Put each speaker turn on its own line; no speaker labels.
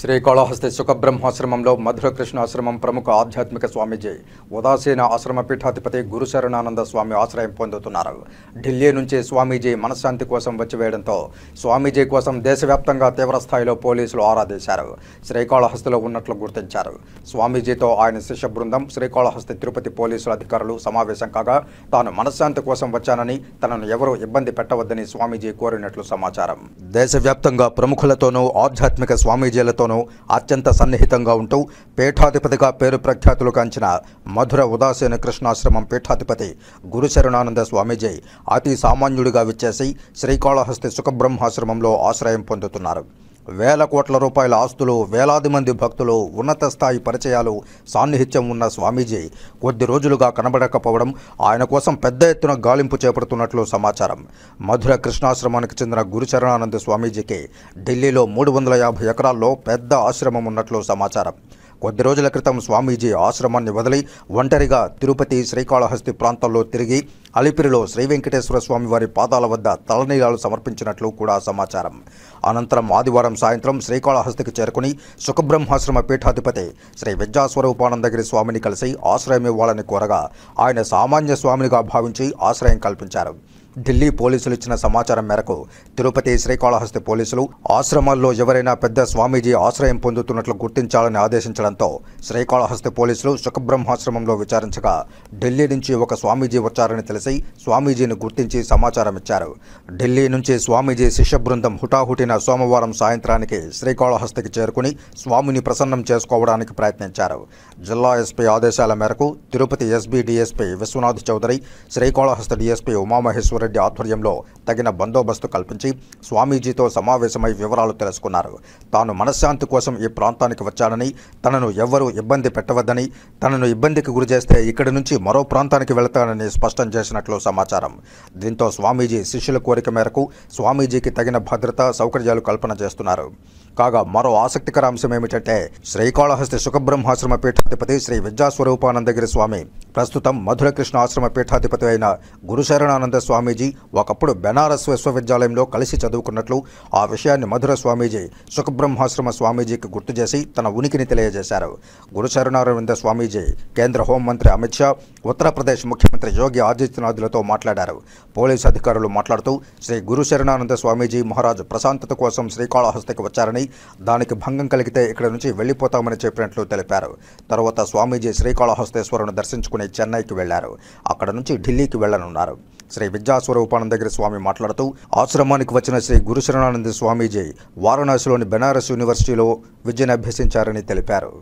శ్రీకాళహస్తి సుఖబ్రహ్మాశ్రమంలో మధురకృష్ణ ఆశ్రమం ప్రముఖ ఆధ్యాత్మిక స్వామీజీ ఉదాసీన ఆశ్రమ పీఠాధిపతి గురుశరణానంద స్వామి ఆశ్రయం పొందుతున్నారు ఢిల్లీ నుంచి స్వామీజీ మనశ్శాంతి కోసం వచ్చివేయడంతో స్వామీజీ కోసం దేశవ్యాప్తంగా తీవ్రస్థాయిలో పోలీసులు ఆరాధీశారు శ్రీకాళహస్తిలో ఉన్నట్లు గుర్తించారు స్వామీజీతో ఆయన శిష్య బృందం శ్రీకాళహస్తి తిరుపతి పోలీసుల అధికారులు సమావేశం కాగా తాను మనశ్శాంతి కోసం వచ్చానని తనను ఎవరూ ఇబ్బంది పెట్టవద్దని స్వామీజీ కోరినట్లు సమాచారం దేశవ్యాప్తంగా ప్రముఖులతోనూ ఆధ్యాత్మిక స్వామీజీలతో అందరితోనూ అత్యంత సన్నిహితంగా ఉంటూ పీఠాధిపతిగా పేరు ప్రఖ్యాతులు కాంచిన మధుర ఉదాసీన కృష్ణాశ్రమం పీఠాధిపతి గురుశరణానంద స్వామీజీ అతి సామాన్యుడిగా విచ్చేసి శ్రీకాళహస్తి సుఖబ్రహ్మాశ్రమంలో ఆశ్రయం పొందుతున్నారు వేల కోట్ల రూపాయల ఆస్తులు వేలాది మంది భక్తులు ఉన్నత స్థాయి పరిచయాలు సాన్నిహిత్యం ఉన్న స్వామీజీ కొద్ది రోజులుగా కనబడకపోవడం ఆయన కోసం పెద్ద ఎత్తున గాలింపు చేపడుతున్నట్లు సమాచారం మధుర కృష్ణాశ్రమానికి చెందిన గురుచరణానంద స్వామీజీకి ఢిల్లీలో మూడు వందల యాభై ఎకరాల్లో పెద్ద ఆశ్రమం ఉన్నట్లు సమాచారం కొద్ది రోజుల క్రితం స్వామీజీ ఆశ్రమాన్ని వదిలి ఒంటరిగా తిరుపతి శ్రీకాళహస్తి ప్రాంతాల్లో తిరిగి అలిపిరిలో శ్రీ వెంకటేశ్వర స్వామి వారి పాదాల వద్ద తలనీలాలు సమర్పించినట్లు కూడా సమాచారం అనంతరం ఆదివారం సాయంత్రం శ్రీకాళహస్తికి చేరుకుని సుఖబ్రహ్మాశ్రమ పీఠాధిపతి శ్రీ విద్యాస్వరూపానందగిరి స్వామిని కలిసి ఆశ్రయం ఇవ్వాలని కోరగా ఆయన సామాన్య స్వామినిగా భావించి ఆశ్రయం కల్పించారు ఢిల్లీ పోలీసులు ఇచ్చిన సమాచారం మేరకు తిరుపతి శ్రీకాళహస్తి పోలీసులు ఆశ్రమాల్లో ఎవరైనా పెద్ద స్వామీజీ ఆశ్రయం పొందుతున్నట్లు గుర్తించాలని ఆదేశించడంతో శ్రీకాళహస్తి పోలీసులు సుఖబ్రహ్మాశ్రమంలో విచారించగా ఢిల్లీ నుంచి ఒక స్వామీజీ వచ్చారని తెలిసి స్వామీజీని గుర్తించి సమాచారం ఇచ్చారు ఢిల్లీ నుంచి స్వామీజీ శిష్య బృందం హుటాహుటిన సోమవారం సాయంత్రానికి శ్రీకాళహస్తికి చేరుకుని స్వామిని ప్రసన్నం చేసుకోవడానికి ప్రయత్నించారు జిల్లా ఎస్పీ ఆదేశాల మేరకు Tirupati SB DSP Vishwanath Chowdary Srikalahasti DSP Umamaheshwar Reddy ఆధ్వర్యంలో తగిన బందోబస్తు కల్పించి స్వామీజీతో సమావేశమై వివరాలు తెలుసుకున్నారు తాను మనశ్శాంతి కోసం ఈ ప్రాంతానికి వచ్చానని తనను ఎవ్వరూ ఇబ్బంది పెట్టవద్దని తనను ఇబ్బందికి గురిచేస్తే ఇక్కడి నుంచి మరో ప్రాంతానికి వెళతానని స్పష్టం చేసినట్లు సమాచారం దీంతో స్వామీజీ శిష్యుల కోరిక మేరకు స్వామీజీకి తగిన భద్రత సౌకర్యాలు కల్పన చేస్తున్నారు కాగా మరో ఆసక్తికర అంశం ఏమిటంటే శ్రీకాళహస్తి సుఖబ్రహ్మాశ్రమ పీఠాధిపతి శ్రీ విద్యాస్వరూపానందగిరి స్వామి ప్రస్తుతం మధురకృష్ణ ఆశ్రమ పీఠాధిపతి అయిన గురుశరణానంద స్వామి స్వామీజీ ఒకప్పుడు బెనారస్ విశ్వవిద్యాలయంలో కలిసి చదువుకున్నట్లు ఆ విషయాన్ని మధుర స్వామీజీ సుఖబ్రహ్మాశ్రమ స్వామీజీకి గుర్తు చేసి తన ఉనికిని తెలియజేశారు గురుచరణారవింద స్వామీజీ కేంద్ర హోంమంత్రి అమిత్ షా ఉత్తరప్రదేశ్ ముఖ్యమంత్రి యోగి ఆదిత్యనాథ్లతో మాట్లాడారు పోలీసు అధికారులు మాట్లాడుతూ శ్రీ గురుశరణానంద స్వామీజీ మహారాజు ప్రశాంతత కోసం శ్రీకాళహస్తికి వచ్చారని దానికి భంగం కలిగితే ఇక్కడ నుంచి వెళ్ళిపోతామని చెప్పినట్లు తెలిపారు తర్వాత స్వామీజీ శ్రీకాళహస్తేశ్వరును దర్శించుకుని చెన్నైకి వెళ్లారు అక్కడ నుంచి ఢిల్లీకి వెళ్లనున్నారు శ్రీ విద్యాస్వరూపానంద దగ్గర స్వామి మాట్లాడుతూ ఆశ్రమానికి వచ్చిన శ్రీ గురుశరణానంద స్వామీజీ వారణాసిలోని బెనారస్ యూనివర్సిటీలో విద్యను అభ్యసించారని తెలిపారు